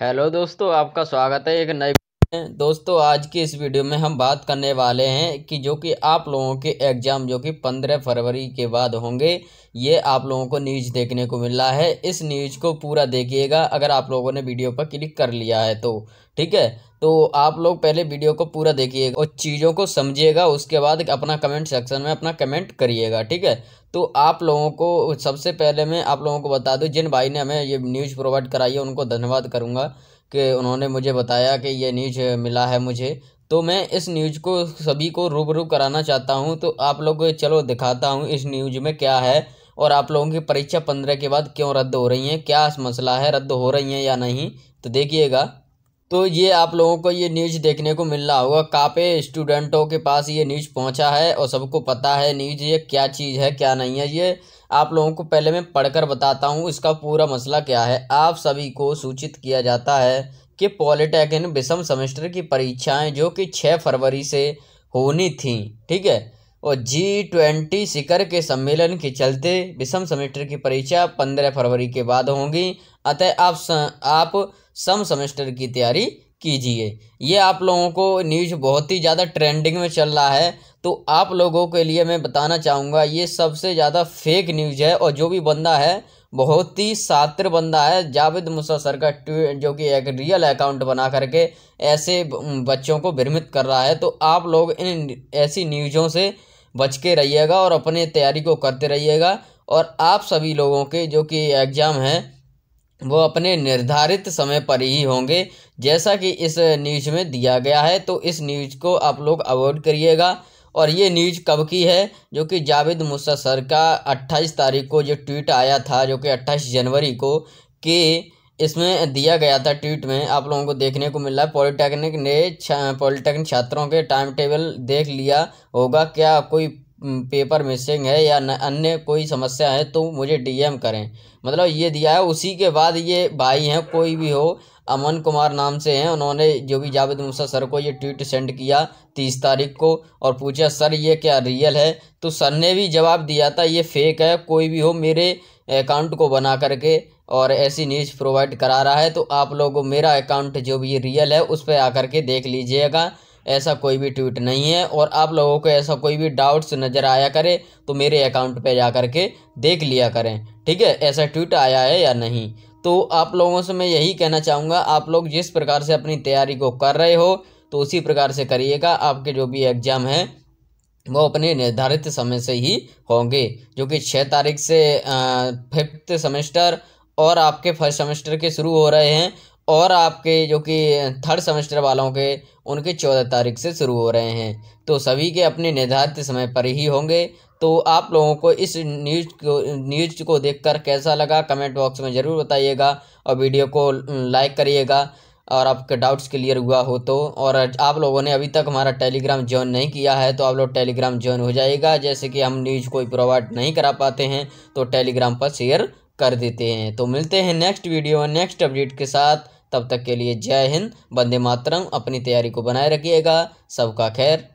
hello दोस्तों आपका स्वागत है एक नए दोस्तों आज की इस वीडियो में हम बात करने वाले हैं कि जो कि आप लोगों के एग्ज़ाम जो कि पंद्रह फरवरी के बाद होंगे ये आप लोगों को न्यूज देखने को मिल रहा है इस न्यूज को पूरा देखिएगा अगर आप लोगों ने वीडियो पर क्लिक कर लिया है तो ठीक है तो आप लोग पहले वीडियो को पूरा देखिएगा और चीज़ों को समझिएगा उसके बाद अपना कमेंट सेक्शन में अपना कमेंट करिएगा ठीक है तो आप लोगों को सबसे पहले मैं आप लोगों को बता दूँ जिन भाई ने हमें ये न्यूज़ प्रोवाइड कराई है उनको धन्यवाद करूँगा कि उन्होंने मुझे बताया कि ये न्यूज मिला है मुझे तो मैं इस न्यूज को सभी को रूबरू कराना चाहता हूँ तो आप लोग चलो दिखाता हूँ इस न्यूज में क्या है और आप लोगों की परीक्षा पंद्रह के बाद क्यों रद्द हो रही हैं क्या मसला है रद्द हो रही हैं या नहीं तो देखिएगा तो ये आप लोगों को ये न्यूज देखने को मिल रहा होगा काफ़े स्टूडेंटों के पास ये न्यूज पहुंचा है और सबको पता है न्यूज ये क्या चीज़ है क्या नहीं है ये आप लोगों को पहले मैं पढ़कर बताता हूँ इसका पूरा मसला क्या है आप सभी को सूचित किया जाता है कि पॉलिटेक्निक विषम सेमेस्टर की परीक्षाएं जो कि छः फरवरी से होनी थी ठीक है और जी ट्वेंटी शिखर के सम्मेलन के चलते विषम सेमेस्टर की परीक्षा पंद्रह फरवरी के बाद होंगी अतः आप स, आप सम सेमेस्टर की तैयारी कीजिए ये आप लोगों को न्यूज बहुत ही ज़्यादा ट्रेंडिंग में चल रहा है तो आप लोगों के लिए मैं बताना चाहूँगा ये सबसे ज़्यादा फेक न्यूज है और जो भी बंदा है बहुत ही सात्र बंदा है जावेद मूसा सर का ट्वीट जो कि एक रियल अकाउंट बना करके ऐसे बच्चों को भ्रमित कर रहा है तो आप लोग इन ऐसी न्यूज़ों से बच के रहिएगा और अपने तैयारी को करते रहिएगा और आप सभी लोगों के जो कि एग्ज़ाम हैं वो अपने निर्धारित समय पर ही होंगे जैसा कि इस न्यूज़ में दिया गया है तो इस न्यूज़ को आप लोग अवॉइड करिएगा और ये न्यूज कब की है जो कि जावेद मूसा सर का 28 तारीख को जो ट्वीट आया था जो कि 28 जनवरी को कि इसमें दिया गया था ट्वीट में आप लोगों को देखने को मिला पॉलिटेक्निक ने पॉलिटेक्निक छात्रों के टाइम टेबल देख लिया होगा क्या कोई पेपर मिसिंग है या अन्य कोई समस्या है तो मुझे डीएम करें मतलब ये दिया है उसी के बाद ये भाई हैं कोई भी हो अमन कुमार नाम से हैं उन्होंने जो भी जावेद मूसा सर को ये ट्वीट सेंड किया तीस तारीख को और पूछा सर ये क्या रियल है तो सर ने भी जवाब दिया था ये फेक है कोई भी हो मेरे अकाउंट को बना करके और ऐसी न्यूज़ प्रोवाइड करा रहा है तो आप लोगों मेरा अकाउंट जो भी रियल है उस पर आकर के देख लीजिएगा ऐसा कोई भी ट्वीट नहीं है और आप लोगों को ऐसा कोई भी डाउट्स नज़र आया करे तो मेरे अकाउंट पे जा कर के देख लिया करें ठीक है ऐसा ट्वीट आया है या नहीं तो आप लोगों से मैं यही कहना चाहूँगा आप लोग जिस प्रकार से अपनी तैयारी को कर रहे हो तो उसी प्रकार से करिएगा आपके जो भी एग्ज़ाम हैं वो अपने निर्धारित समय से ही होंगे जो कि छः तारीख से फिफ्थ सेमेस्टर और आपके फर्स्ट सेमेस्टर के शुरू हो रहे हैं और आपके जो कि थर्ड सेमेस्टर वालों के उनके चौदह तारीख से शुरू हो रहे हैं तो सभी के अपने निर्धारित समय पर ही होंगे तो आप लोगों को इस न्यूज को न्यूज को देखकर कैसा लगा कमेंट बॉक्स में ज़रूर बताइएगा और वीडियो को लाइक करिएगा और आपके डाउट्स क्लियर हुआ हो तो और आप लोगों ने अभी तक हमारा टेलीग्राम ज्वाइन नहीं किया है तो आप लोग टेलीग्राम ज्वाइन हो जाएगा जैसे कि हम न्यूज कोई प्रोवाइड नहीं करा पाते हैं तो टेलीग्राम पर शेयर कर देते हैं तो मिलते हैं नेक्स्ट वीडियो और नेक्स्ट अपडेट के साथ तब तक के लिए जय हिंद बंदे मातरम अपनी तैयारी को बनाए रखिएगा सबका खैर